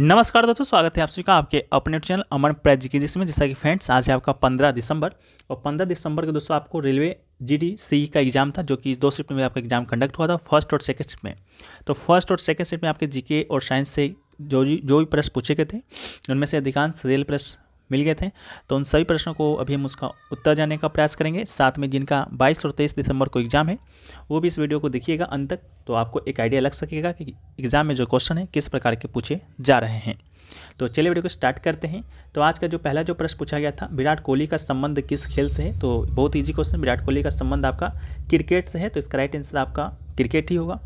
नमस्कार दोस्तों स्वागत है आप सभी का आपके अपने चैनल अमन प्राइज जी के जिसमें जैसा कि फ्रेंड्स आज है आपका पंद्रह दिसंबर और पंद्रह दिसंबर को दोस्तों आपको रेलवे जीडीसी का एग्जाम था जो कि दो शिफ्ट में आपका एग्जाम कंडक्ट हुआ था फर्स्ट और सेकंड शिफ्ट में तो फर्स्ट और सेकंड शिफ्ट में आपके जीके और साइंस से जो जो भी प्रश्न पूछे गए थे उनमें से अधिकांश रेल प्रश्न मिल गए थे तो उन सभी प्रश्नों को अभी हम उसका उत्तर जानने का प्रयास करेंगे साथ में जिनका 22 और 23 दिसंबर को एग्ज़ाम है वो भी इस वीडियो को देखिएगा अंत तक तो आपको एक आइडिया लग सकेगा कि एग्ज़ाम में जो क्वेश्चन है किस प्रकार के पूछे जा रहे हैं तो चलिए वीडियो को स्टार्ट करते हैं तो आज का जो पहला जो प्रश्न पूछा गया था विराट कोहली का संबंध किस खेल से है तो बहुत ईजी क्वेश्चन विराट कोहली का संबंध आपका क्रिकेट से है तो इसका राइट आंसर आपका क्रिकेट ही होगा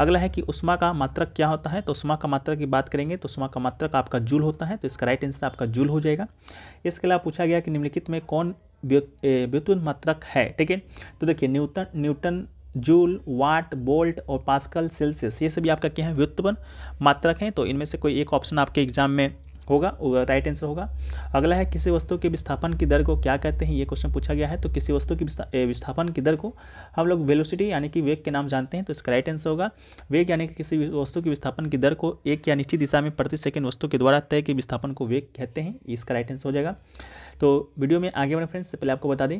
अगला है कि उष्मा का मात्रक क्या होता है तो उष्मा का मात्रक की बात करेंगे तो उष्मा का मात्रक आपका जूल होता है तो इसका राइट आंसर आपका जूल हो जाएगा इसके अलावा पूछा गया कि निम्नलिखित में कौन व्युत्पन्न मात्रक है ठीक है तो देखिए Newton Newton joule watt volt और पास्कल सेल्सियस ये सभी आपका क्या है व्युत्पन्न मात्रक हैं तो इनमें से कोई एक ऑप्शन आपके एग्जाम में होगा राइट आंसर होगा अगला है किसी वस्तु के विस्थापन की दर को क्या कहते हैं ये क्वेश्चन पूछा गया है तो किसी वस्तु की विस्थापन की दर को हम लोग वेलोसिटी यानी कि वेग के नाम जानते हैं तो इसका राइट आंसर होगा वेग यानी कि किसी वस्तु की विस्थापन की दर को एक या निश्चित दिशा में प्रति सेकेंड वस्तु के द्वारा तय के विस्थापन को वेग कहते हैं इसका राइट आंसर हो जाएगा तो वीडियो में आगे बढ़े फ्रेंड्स से पहले आपको बता दें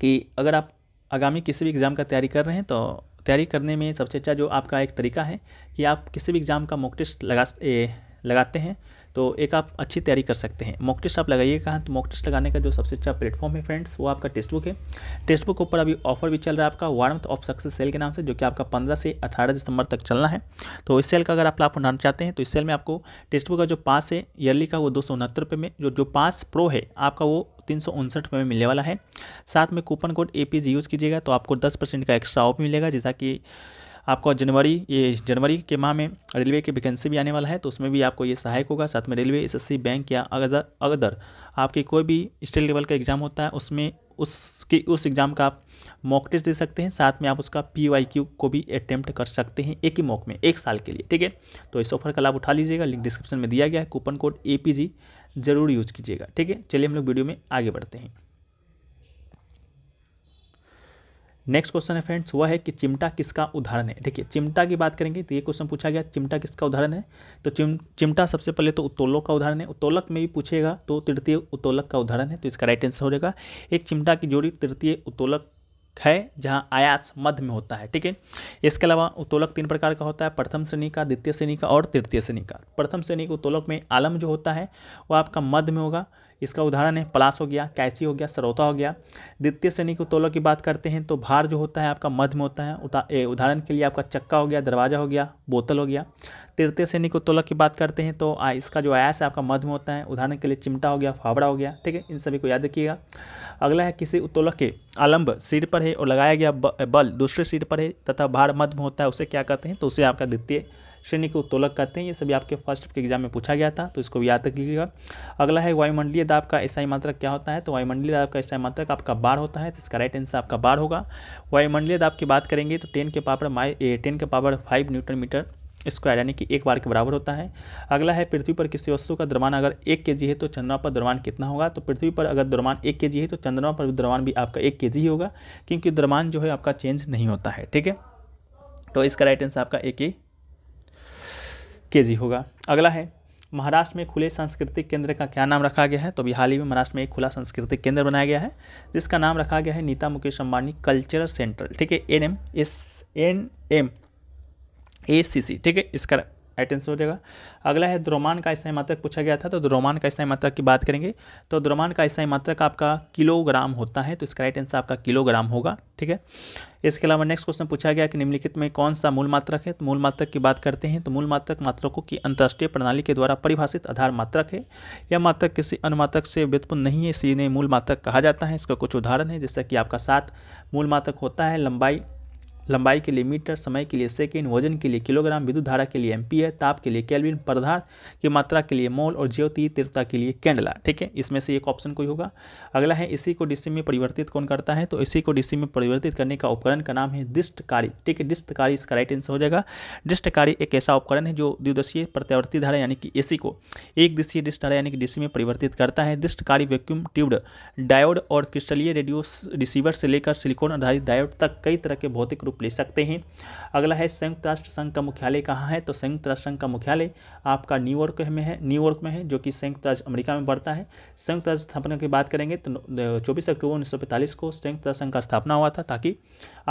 कि अगर आप आगामी किसी भी एग्ज़ाम का तैयारी कर रहे हैं तो तैयारी करने में सबसे अच्छा जो आपका एक तरीका है कि आप किसी भी एग्ज़ाम का मॉक टेस्ट लगा ए, लगाते हैं तो एक आप अच्छी तैयारी कर सकते हैं मॉक टेस्ट आप लगाइए कहाँ तो मॉक टेस्ट लगाने का जो सबसे अच्छा प्लेटफॉर्म है फ्रेंड्स वो आपका टेस्ट बुक है टेस्ट बुक ऊपर अभी ऑफर भी चल रहा है आपका वार्मथ ऑफ सक्सेस सेल के नाम से जो कि आपका पंद्रह से अठारह दिसंबर तक चलना है तो इस सेल का अगर आप लाभ उठाना चाहते हैं तो इस सेल में आपको टेस्ट बुक का जो पास है ईयरली का वो दो सौ उनहत्तर रुपये में जो जो पास प्रो है आपका वो तीन सौ उनसठ रुपये में मिलने वाला है साथ में कूपन कोड ए यूज़ कीजिएगा तो आपको दस परसेंट का एक्स्ट्रा ऑफ मिलेगा जैसा कि आपको जनवरी ये जनवरी के माह में रेलवे की वैकेंसी भी आने वाला है तो उसमें भी आपको ये सहायक होगा साथ में रेलवे एस बैंक या अगर अगदर आपके कोई भी स्टेट लेवल का एग्ज़ाम होता है उसमें उसकी उस एग्ज़ाम का आप मॉक टेस्ट दे सकते हैं साथ में आप उसका पी वाई क्यू को भी अटैम्प्ट कर सकते हैं एक ही मॉक में एक साल के लिए ठीक है तो इस ऑफर का लाभ उठा लीजिएगा लिंक डिस्क्रिप्शन में दिया गया है कूपन कोड ए ज़रूर यूज़ कीजिएगा ठीक है चलिए हम लोग वीडियो में आगे बढ़ते हैं नेक्स्ट क्वेश्चन है फ्रेंड्स वह है कि चिमटा किसका उदाहरण है देखिए चिमटा की बात करेंगे तो ये क्वेश्चन पूछा गया चिमटा किसका उदाहरण है तो चिम चिमटा सबसे पहले तो उत्तोलक का उदाहरण है उत्तोलक में भी पूछेगा तो तृतीय उत्तोलक का उदाहरण है तो इसका राइट आंसर हो जाएगा एक चिमटा की जोड़ी तृतीय उत्तोलक है जहाँ आयास मध्य में होता है ठीक है इसके अलावा उत्तोलक तीन प्रकार का होता है प्रथम श्रेणी का द्वितीय श्रेणी का और तृतीय श्रेणी का प्रथम श्रेणी के उत्तोलक में आलम जो होता है वो आपका मध्य में होगा इसका उदाहरण है पलास हो गया कैसी हो गया सरोता हो गया द्वितीय श्रेणी के तोलों की बात करते हैं तो भार जो होता है आपका मध्य में होता है उदाहरण के लिए आपका चक्का हो गया दरवाज़ा हो गया बोतल हो गया तृतीय श्रेणी के तोलक की बात करते हैं तो इसका जो आयास है आपका मध्य में होता है उदाहरण के लिए चिमटा हो गया फावड़ा हो गया ठीक है इन सभी को याद रखिएगा अगला है किसी उत्तोलक के आलंब सिर पर है और लगाया गया बल दूसरे सिर पर है तथा भार मध्य में होता है उसे क्या कहते हैं तो उसे आपका द्वितीय श्रेणी को उत्तोलक कहते हैं ये सभी आपके फर्स्ट के एग्जाम में पूछा गया था तो इसको भी याद रख लीजिएगा अगला है वायुमंडलीय दाब का ईसाई मात्रक क्या होता है तो वायुमंडलीय दाब का ईसाई मात्रक आपका बाढ़ होता है तो इसका राइट आंसर आपका बाढ़ होगा वायुमंडलीय दाब की बात करेंगे तो टेन के पावर माई टेन के power five newton metre square यानी कि एक बार के बराबर होता है अगला है पृथ्वी पर किसी वस्तु का द्रव्यमान अगर एक के जी है तो चंद्रमा पर द्रव्यमान कितना होगा तो पृथ्वी पर अगर द्रव्यमान एक के जी है तो चंद्रमा पर द्रव्यमान भी आपका एक के जी ही होगा क्योंकि द्रव्यमान जो है आपका चेंज नहीं होता है ठीक है तो इसका राइट आंसर आपका एक ही जी होगा अगला है महाराष्ट्र में खुले सांस्कृतिक केंद्र का क्या नाम रखा गया है तो अभी हाल ही में महाराष्ट्र में एक खुला सांस्कृतिक केंद्र बनाया गया है जिसका नाम रखा गया है नीता मुकेश अम्बानी कल्चरल सेंटर ठीक है N M S N M A C C ठीक है इसका राइट आंसर हो जाएगा अगला है द्रोमान का ईसाई मात्रक पूछा गया था तो द्रोमान का ईसाई मात्रक की बात करेंगे तो द्रोमान का ईसाई मात्रक आपका किलोग्राम होता है तो इसका राइट आंसर आपका किलोग्राम होगा ठीक है इसके अलावा नेक्स्ट क्वेश्चन पूछा गया कि निम्नलिखित में कौन सा मूल मात्रक है तो मूल मात्रक की बात करते हैं तो मूल मात्रक मात्रकों की अंतर्राष्ट्रीय प्रणाली के द्वारा परिभाषित आधार मात्रक है यह मात्रक किसी अन्य मात्रक से व्युत्पन्न नहीं है ने मूल मात्रक कहा जाता है इसका कुछ उदाहरण है जैसा कि आपका सात मूल मात्रक होता है लंबाई लंबाई के लिए मीटर समय के लिए सेकेंड वजन के लिए किलोग्राम विद्युत धारा के लिए एम्पियर ताप के लिए कैलविन पदार्थ की मात्रा के लिए मोल और ज्योति तीव्रता के लिए कैंडला ठीक है इसमें से एक ऑप्शन कोई होगा अगला है इसी को डिस्सी में परिवर्तित कौन करता है तो इसी को डिस्सी में परिवर्तित करने का उपकरण का नाम है दिष्टकारी ठीक है दिष्टकारी इसका राइट आंसर हो जाएगा दिष्टकारी एक ऐसा उपकरण है जो द्विदशीय प्रत्यावर्ती धारा यानी कि एसी को एक दिशीय डिस्ट धारा यानी कि डीसी में परिवर्तित करता है दिष्टकारी वैक्यूम ट्यूब डायोड और क्रिस्टलीय रेडियो रिसीवर से लेकर सिलिकॉन आधारित डायोड तक कई तरह के भौतिक रूप रूप ले सकते हैं अगला है संयुक्त राष्ट्र संघ का मुख्यालय कहाँ है तो संयुक्त राष्ट्र संघ का मुख्यालय आपका न्यूयॉर्क में है न्यूयॉर्क में है जो कि संयुक्त राष्ट्र अमेरिका में बढ़ता है संयुक्त राष्ट्र स्थापना की बात करेंगे तो चौबीस अक्टूबर उन्नीस को संयुक्त राष्ट्र संघ का स्थापना हुआ था ताकि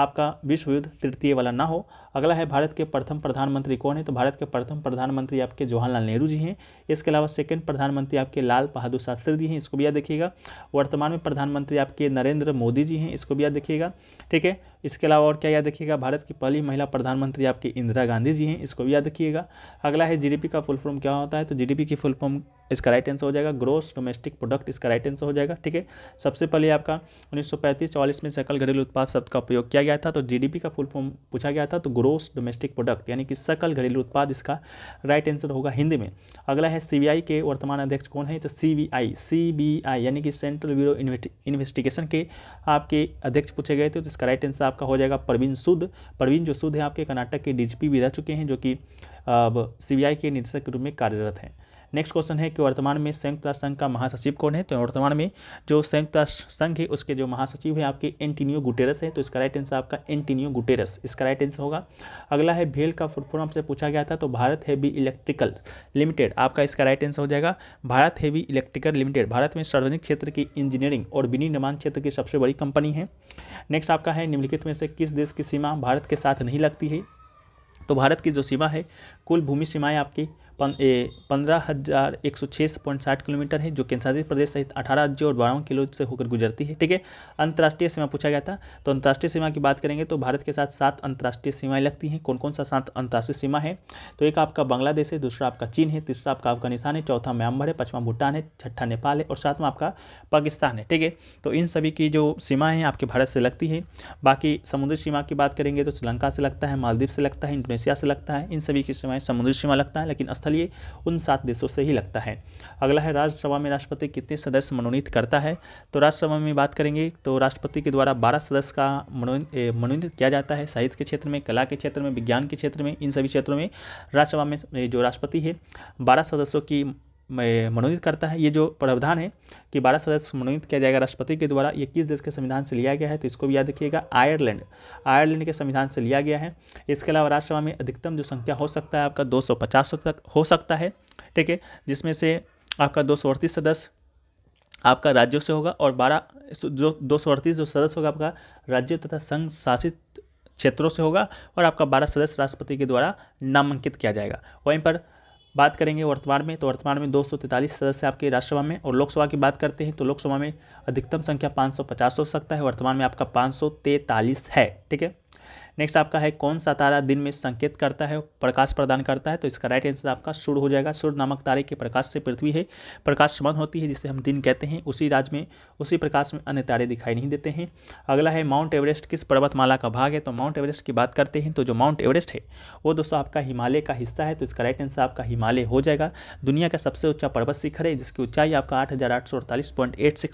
आपका विश्व युद्ध तृतीय वाला ना हो अगला है भारत के प्रथम प्रधानमंत्री कौन है तो भारत के प्रथम प्रधानमंत्री आपके जवाहरलाल नेहरू जी हैं इसके अलावा सेकेंड प्रधानमंत्री आपके लाल बहादुर शास्त्री जी हैं इसको भी याद देखिएगा वर्तमान में प्रधानमंत्री आपके नरेंद्र मोदी जी हैं इसको भी याद देखिएगा ठीक है इसके अलावा और क्या याद रखिएगा भारत की पहली महिला प्रधानमंत्री आपकी इंदिरा गांधी जी हैं इसको भी याद रखिएगा अगला है जीडीपी का फुल फॉर्म क्या होता है तो जीडीपी की फुल फॉर्म इसका राइट आंसर हो जाएगा ग्रोस डोमेस्टिक प्रोडक्ट इसका राइट आंसर हो जाएगा ठीक है सबसे पहले आपका उन्नीस सौ में सकल घरेलू उत्पाद शब्द का उपयोग किया गया था तो जीडीपी का फुल फॉर्म पूछा गया था तो ग्रोस डोमेस्टिक प्रोडक्ट यानी कि सकल घरेलू उत्पाद इसका राइट आंसर होगा हिंदी में अगला है आई के वर्तमान अध्यक्ष कौन है तो बी आई यानी कि सेंट्रल ब्यूरो इन्वेस्टिगेशन के आपके अध्यक्ष पूछे गए थे तो इसका राइट आंसर आपका हो जाएगा प्रवीण सुद प्रवीण जो सुद है आपके कर्नाटक के पी भी रह चुके हैं जो कि अब सीबीआई के निदेशक के रूप में कार्यरत हैं नेक्स्ट क्वेश्चन है कि वर्तमान में संयुक्त राष्ट्र संघ का महासचिव कौन है तो वर्तमान में जो संयुक्त राष्ट्र संघ है उसके जो महासचिव है आपके एंटीनियो गुटेरस है तो इसका राइट आंसर आपका एंटीनियो गुटेरस इसका राइट आंसर होगा अगला है भेल का फुल फॉर्म आपसे पूछा गया था तो भारत हैवी इलेक्ट्रिकल लिमिटेड आपका इसका राइट आंसर हो जाएगा Bharat heavy electrical limited Bharat में सार्वजनिक क्षेत्र की इंजीनियरिंग और विनिर्माण क्षेत्र की सबसे बड़ी कंपनी है नेक्स्ट आपका है निम्नलिखित में से किस देश की सीमा भारत के साथ नहीं लगती है तो भारत की जो सीमा है कुल भूमि सीमाएं आपकी पंद्रह हज़ार एक सौ छः पॉइंट साठ किलोमीटर है जो केंद्रशासित प्रदेश सहित अठारह राज्यों और बारह किलो से होकर गुजरती है ठीक है अंतर्राष्ट्रीय सीमा पूछा गया था तो अंतर्राष्ट्रीय सीमा की बात करेंगे तो भारत के साथ सात अंतर्राष्ट्रीय सीमाएं लगती हैं कौन कौन सा सात अंतर्राष्ट्रीय सीमा है तो एक आपका बांग्लादेश है दूसरा आपका चीन है तीसरा आपका अफगानिस्तान है चौथा म्यांमार है पचवा भूटान है छठा नेपाल है और सातवां आपका पाकिस्तान है ठीक है तो इन सभी की जो सीमाएँ हैं आपके भारत से लगती है बाकी समुद्री सीमा की बात करेंगे तो श्रीलंका से लगता है मालदीव से लगता है इंडोनेशिया से लगता है इन सभी की सीमाएँ समुद्री सीमा लगता है लेकिन स्थलीय उन सात देशों से ही लगता है अगला है राज्यसभा में राष्ट्रपति कितने सदस्य मनोनीत करता है तो राज्यसभा में बात करेंगे तो राष्ट्रपति के द्वारा बारह सदस्य का मनोनीत किया जाता है साहित्य के क्षेत्र में कला के क्षेत्र में विज्ञान के क्षेत्र में इन सभी क्षेत्रों में राज्यसभा में जो राष्ट्रपति है बारह सदस्यों की मनोनीत करता है ये जो प्रावधान है कि 12 सदस्य मनोनीत किया जाएगा राष्ट्रपति के द्वारा ये किस देश के संविधान से लिया गया है तो इसको भी याद रखिएगा आयरलैंड आयरलैंड के संविधान से लिया गया है इसके अलावा राज्यसभा में अधिकतम जो संख्या हो सकता है आपका दो तक हो सकता है ठीक है जिसमें से आपका दो सदस्य आपका राज्यों से होगा और बारह जो दो जो सदस्य होगा आपका राज्यों तथा संघ शासित क्षेत्रों से होगा और आपका बारह सदस्य राष्ट्रपति के द्वारा नामांकित किया जाएगा वहीं पर बात करेंगे वर्तमान में तो वर्तमान में 243 सदस्य आपके राज्यसभा में और लोकसभा की बात करते हैं तो लोकसभा में अधिकतम संख्या 550 हो सकता है वर्तमान में आपका पाँच है ठीक है नेक्स्ट आपका है कौन सा तारा दिन में संकेत करता है प्रकाश प्रदान करता है तो इसका राइट आंसर आपका सूर्य हो जाएगा सूर्य नामक तारे के प्रकाश से पृथ्वी है प्रकाशमान होती है जिसे हम दिन कहते हैं उसी राज्य में उसी प्रकाश में अन्य तारे दिखाई नहीं देते हैं अगला है माउंट एवरेस्ट किस पर्वतमाला का भाग है तो माउंट एवरेस्ट की बात करते हैं तो जो माउंट एवरेस्ट है वो दोस्तों आपका हिमालय का हिस्सा है तो इसका राइट आंसर आपका हिमालय हो जाएगा दुनिया का सबसे ऊंचा पर्वत शिखर है जिसकी ऊंचाई आपका आठ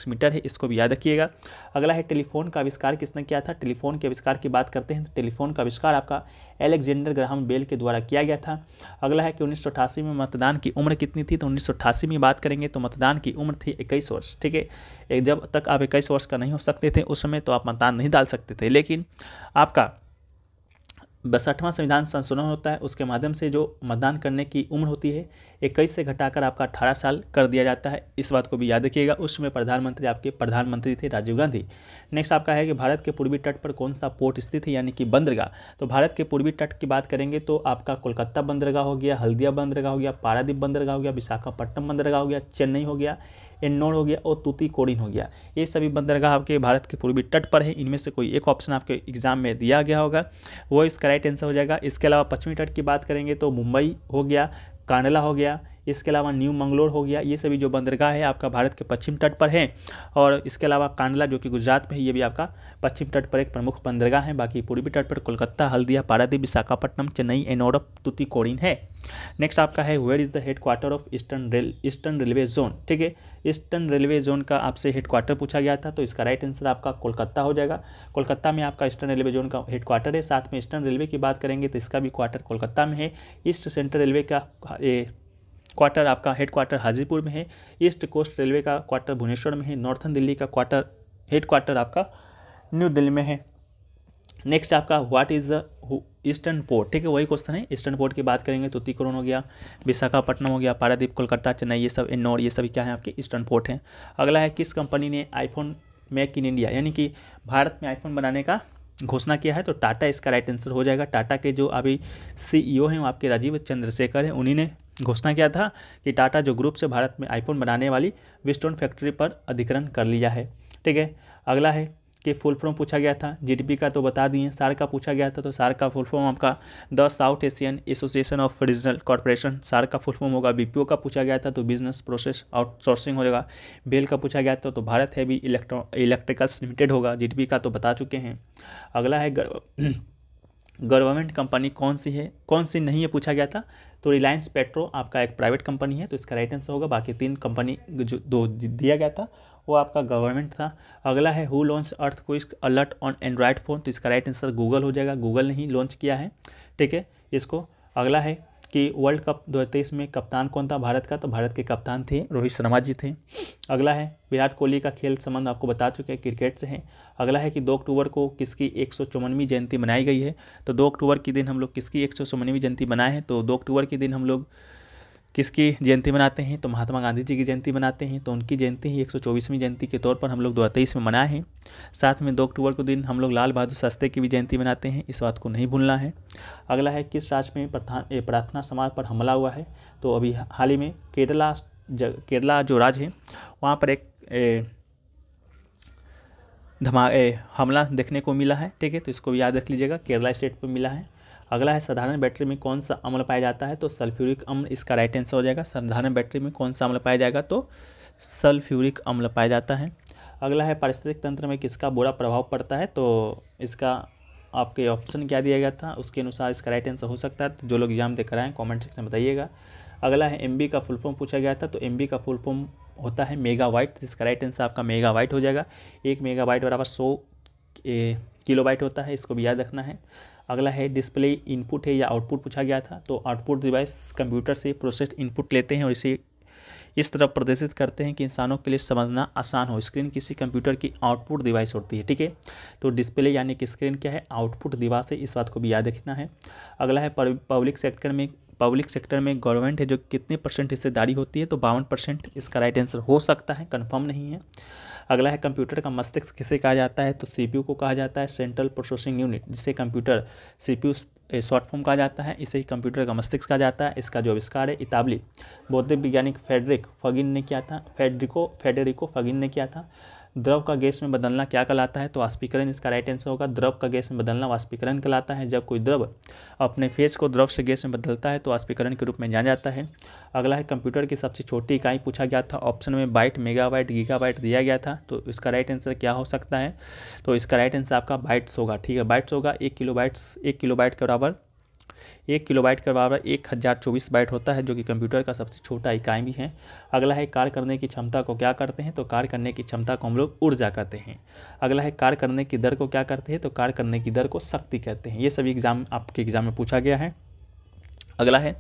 मीटर है इसको भी याद रखिएगा अगला है टेलीफोन का आविष्कार किसने किया था टेलीफोन के आविष्कार की बात करते हैं तो टेलीफोन का आविष्कार आपका एलेक्जेंडर ग्राहम बेल के द्वारा किया गया था अगला है कि उन्नीस में मतदान की उम्र कितनी थी तो उन्नीस में बात करेंगे तो मतदान की उम्र थी इक्कीस वर्ष ठीक है एक जब तक आप इक्कीस वर्ष का नहीं हो सकते थे उस समय तो आप मतदान नहीं डाल सकते थे लेकिन आपका बसठवां संविधान संशोधन होता है उसके माध्यम से जो मतदान करने की उम्र होती है इक्कीस से घटाकर आपका अठारह साल कर दिया जाता है इस बात को भी याद रखिएगा उस समय प्रधानमंत्री आपके प्रधानमंत्री थे राजीव गांधी नेक्स्ट आपका है कि भारत के पूर्वी तट पर कौन सा पोर्ट स्थित है यानी कि बंदरगाह तो भारत के पूर्वी तट की बात करेंगे तो आपका कोलकाता बंदरगाह हो गया हल्दिया बंदरगाह हो गया पारादीप बंदरगाह हो गया विशाखापट्टनम बंदरगाह हो गया चेन्नई हो गया इन्नौर हो गया और तूतीकोड़िन हो गया ये सभी बंदरगाह आपके भारत के पूर्वी तट पर है इनमें से कोई एक ऑप्शन आपके एग्जाम में दिया गया होगा वो इसका राइट आंसर हो जाएगा इसके अलावा पश्चिमी तट की बात करेंगे तो मुंबई हो गया कानला हो गया इसके अलावा न्यू मंगलोर हो गया ये सभी जो बंदरगाह है आपका भारत के पश्चिम तट पर है और इसके अलावा कांडला जो कि गुजरात में है ये भी आपका पश्चिम तट पर एक प्रमुख बंदरगाह है बाकी पूर्वी तट पर कोलकाता हल्दिया पारादीप विशाखापट्टनम चेन्नई एनोरप कोरिन है नेक्स्ट आपका है where is the headquarter of eastern rail eastern railway zone ठीक है ईस्टर्न रेलवे जोन का आपसे हेड क्वार्टर पूछा गया था तो इसका राइट आंसर आपका कोलकाता हो जाएगा कोलकाता में आपका ईस्टर्न रेलवे जोन का हेड क्वार्टर है साथ में ईस्टर्न रेलवे की बात करेंगे तो इसका भी क्वार्टर कोलकाता में है ईस्ट सेंट्रल रेलवे का क्वार्टर आपका हेड क्वार्टर हाजीपुर में है ईस्ट कोस्ट रेलवे का क्वार्टर भुवनेश्वर में है नॉर्थन दिल्ली का क्वार्टर हेड क्वार्टर आपका न्यू दिल्ली में है नेक्स्ट आपका what is the eastern port ठीक है वही क्वेश्चन है ईस्टर्न पोर्ट की बात करेंगे तो तिकोरण हो गया विशाखापट्टनम हो गया पारादीप कोलकाता चेन्नई ये सब इन्नौर ये सभी क्या है आपके ईस्टर्न पोर्ट हैं अगला है किस कंपनी ने आईफोन मेक इन इंडिया यानी कि भारत में आईफोन बनाने का घोषणा किया है तो टाटा इसका राइट आंसर हो जाएगा टाटा के जो अभी सीईओ हैं वो आपके राजीव चंद्रशेखर हैं उन्हीं ने घोषणा किया था कि टाटा जो ग्रुप से भारत में आईफोन बनाने वाली विस्टोन फैक्ट्री पर अधिकरण कर लिया है ठीक है अगला है कि फुल फॉर्म पूछा गया था जी का तो बता दिए सार का पूछा गया था तो सार का फुल फॉर्म आपका the South Asian association of regional corporation SAARC का फुल फॉर्म होगा बीपीओ का पूछा गया था तो बिजनेस प्रोसेस आउटसोर्सिंग हो जाएगा बेल का पूछा गया था तो भारत भी इलेक्ट्रो इलेक्ट्रिकल्स लिमिटेड होगा जी का तो बता चुके हैं अगला है गवर्नमेंट कंपनी कौन सी है कौन सी नहीं है पूछा गया था तो रिलायंस पेट्रो आपका एक प्राइवेट कंपनी है तो इसका राइट आंसर होगा बाकी तीन कंपनी जो दो दिया गया था वो आपका गवर्नमेंट था अगला है हु लॉन्च अर्थ को अलर्ट ऑन एंड्रॉयड फ़ोन तो इसका राइट आंसर गूगल हो जाएगा गूगल ने ही लॉन्च किया है ठीक है इसको अगला है कि वर्ल्ड कप 2023 में कप्तान कौन था भारत का तो भारत के कप्तान थे रोहित शर्मा जी थे अगला है विराट कोहली का खेल संबंध आपको बता चुके हैं क्रिकेट से है अगला है कि 2 अक्टूबर को किसकी एक जयंती मनाई गई है तो 2 अक्टूबर के दिन हम लोग किसकी एक जयंती मनाए हैं तो 2 अक्टूबर के दिन हम लोग किसकी जयंती मनाते हैं तो महात्मा गांधी जी की जयंती मनाते हैं तो उनकी जयंती ही एक जयंती के तौर पर हम लोग दो तेईस में मनाए हैं साथ में दो अक्टूबर को दिन हम लोग लाल बहादुर शास्त्री की भी जयंती मनाते हैं इस बात को नहीं भूलना है अगला है किस राज्य में प्रधान प्रार्थना समाज पर हमला हुआ है तो अभी हाल ही में केरला केरला जो राज्य है वहाँ पर एक ए, धमा ए, हमला देखने को मिला है ठीक है तो इसको याद रख लीजिएगा केरला स्टेट पर मिला है अगला है साधारण बैटरी में कौन सा अम्ल पाया जाता है तो सल्फ्यूरिक अम्ल इसका राइट आंसर हो जाएगा साधारण बैटरी में कौन सा अम्ल पाया जाएगा तो सल्फ्यूरिक अम्ल पाया जाता है अगला है पारिस्थितिक तंत्र में किसका बुरा प्रभाव पड़ता है तो इसका आपके ऑप्शन क्या दिया गया था उसके अनुसार इसका राइट आंसर हो सकता है तो जो लोग एग्जाम देकर आएँ कॉमेंट सेक्शन में बताइएगा अगला है एम का फुल फॉर्म पूछा गया था तो एम का फुल फॉर्म होता है मेगा वाइट जिसका राइट आंसर आपका मेगा वाइट हो जाएगा एक मेगा वाइट बराबर सौ किलो वाइट होता है इसको भी याद रखना है अगला है डिस्प्ले इनपुट है या आउटपुट पूछा गया था तो आउटपुट डिवाइस कंप्यूटर से प्रोसेस्ड इनपुट लेते हैं और इसे इस तरह प्रदर्शित करते हैं कि इंसानों के लिए समझना आसान हो स्क्रीन किसी कंप्यूटर की आउटपुट डिवाइस होती है ठीक है तो डिस्प्ले यानी कि स्क्रीन क्या है आउटपुट डिवाइस है इस बात को भी याद रखना है अगला है पब्लिक सेक्टर में पब्लिक सेक्टर में गवर्नमेंट है जो कितने परसेंट हिस्सेदारी होती है तो बावन परसेंट इसका राइट आंसर हो सकता है कंफर्म नहीं है अगला है कंप्यूटर का मस्तिष्क किसे कहा जाता है तो सीपीयू को कहा जाता है सेंट्रल प्रोसेसिंग यूनिट जिसे कंप्यूटर सीपीयू शॉर्ट फॉर्म कहा जाता है इसे ही कंप्यूटर का मस्तिष्क कहा जाता है इसका जो आविष्कार है इताबली बौद्धिक वैज्ञानिक फेडरिक फगिन ने किया था फेडरिको फेडरिको फगिन ने किया था द्रव का गैस में बदलना क्या कहलाता है तो वाष्पीकरण इसका राइट आंसर होगा द्रव का गैस में बदलना वाष्पीकरण कहलाता है जब कोई द्रव अपने फेस को द्रव से गैस में बदलता है तो वाष्पीकरण के रूप में जाना जाता है अगला है कंप्यूटर की सबसे छोटी इकाई पूछा गया था ऑप्शन में बाइट मेगाबाइट गीगाबाइट दिया गया था तो इसका राइट आंसर क्या हो सकता है तो इसका राइट आंसर आपका बाइट्स होगा ठीक है बाइट्स होगा एक किलो बाइट्स एक किलो बाइट के बराबर एक किलोबाइट का बराबर एक हज़ार चौबीस बाइट होता है जो कि कंप्यूटर का सबसे छोटा इकाई भी है अगला है कार्य करने की क्षमता को क्या करते हैं तो कार्य करने की क्षमता को हम लोग ऊर्जा कहते हैं अगला है कार्य करने की दर को क्या करते हैं तो कार्य करने की दर को शक्ति कहते हैं ये सभी एग्जाम आपके एग्जाम में पूछा गया है अगला है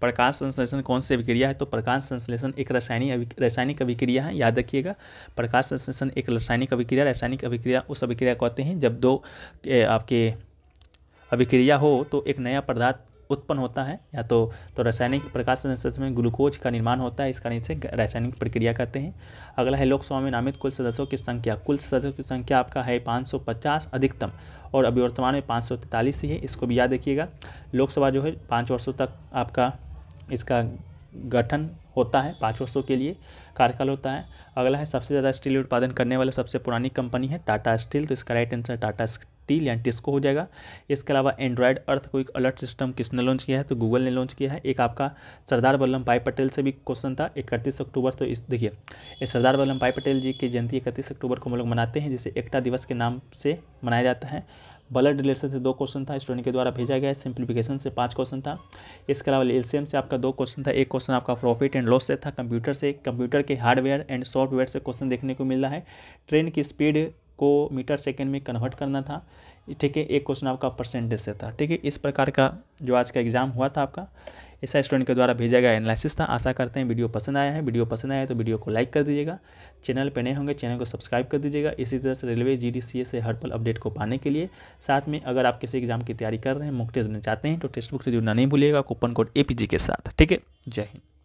प्रकाश संश्लेषण कौन से अभिक्रिया है तो प्रकाश संश्लेषण एक रासायनिक रासायनिक अभिक्रिया है याद रखिएगा प्रकाश संश्लेषण एक रासायनिक अभिक्रिया रासायनिक अभिक्रिया उस अभिक्रिया कहते हैं जब दो आपके अभिक्रिया हो तो एक नया पदार्थ उत्पन्न होता है या तो तो रासायनिक प्रकाश सदस्य में ग्लूकोज का निर्माण होता है इस कारण इसे रासायनिक प्रक्रिया कहते हैं अगला है लोकसभा में नामित कुल सदस्यों की संख्या कुल सदस्यों की संख्या आपका है 550 अधिकतम और अभी वर्तमान में पाँच ही है इसको भी याद रखिएगा लोकसभा जो है पाँच वर्षों तक आपका इसका गठन होता है पाँच वर्षों के लिए कार्यकाल होता है अगला है सबसे ज़्यादा स्टील उत्पादन करने वाला सबसे पुरानी कंपनी है टाटा स्टील तो इसका राइट आंसर टाटा टी टिस्को हो जाएगा इसके अलावा एंड्रॉयड अर्थ को एक अलर्ट सिस्टम किसने लॉन्च किया है तो गूगल ने लॉन्च किया है एक आपका सरदार वल्लभ भाई पटेल से भी क्वेश्चन था इकतीस अक्टूबर तो इस देखिए सरदार वल्लभ भाई पटेल जी की जयंती इकतीस अक्टूबर को हम लोग मनाते हैं जिसे एकता दिवस के नाम से मनाया जाता है बलर रिलेशन से दो क्वेश्चन था स्टोनी के द्वारा भेजा गया है सिंप्लीफिकेशन से पांच क्वेश्चन था इसके अलावा एल से आपका दो क्वेश्चन था एक क्वेश्चन आपका प्रॉफिट एंड लॉस से था कंप्यूटर से कंप्यूटर के हार्डवेयर एंड सॉफ्टवेयर से क्वेश्चन देखने को मिल रहा है ट्रेन की स्पीड को मीटर सेकेंड में कन्वर्ट करना था ठीक है एक क्वेश्चन आपका परसेंटेज से था ठीक है इस प्रकार का जो आज का एग्जाम हुआ था आपका ऐसा स्टूडेंट के द्वारा भेजा गया एनालिसिस था आशा करते हैं वीडियो पसंद आया है वीडियो पसंद आया है तो वीडियो को लाइक कर दीजिएगा चैनल पर नए होंगे चैनल को सब्सक्राइब कर दीजिएगा इसी तरह से रेलवे जी से हर पल अपडेट को पाने के लिए साथ में अगर आप किसी एग्जाम की तैयारी कर रहे हैं मुख्य देना चाहते हैं तो टेक्स्ट बुक से जुड़ना नहीं भूलिएगा कूपन कोड ए के साथ ठीक है जय हिंद